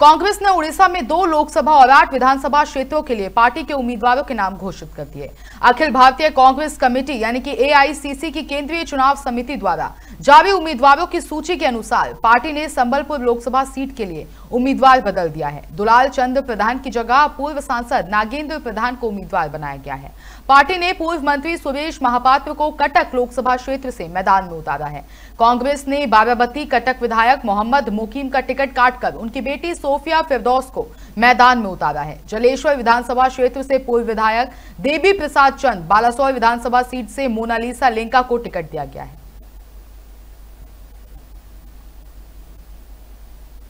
कांग्रेस ने उड़ीसा में दो लोकसभा और आठ विधानसभा क्षेत्रों के लिए पार्टी के उम्मीदवारों के नाम घोषित कर दिए अखिल भारतीय कांग्रेस कमेटी यानी कि एआईसीसी की केंद्रीय चुनाव समिति द्वारा जावी उम्मीदवारों की सूची के अनुसार पार्टी ने संबलपुर लोकसभा सीट के लिए उम्मीदवार बदल दिया है दुलाल चंद्र प्रधान की जगह पूर्व सांसद नागेंद्र प्रधान को उम्मीदवार बनाया गया है पार्टी ने पूर्व मंत्री सुरेश महापात्र को कटक लोकसभा क्षेत्र से मैदान में उतारा है कांग्रेस ने बाराबती कटक विधायक मोहम्मद मुकीम का टिकट काटकर उनकी बेटी सोफिया फिरदौस को मैदान में उतारा है जलेश्वर विधानसभा क्षेत्र से पूर्व विधायक देवी प्रसाद चंद बालासोर विधानसभा सीट से मोनालिसा लेंका को टिकट दिया गया है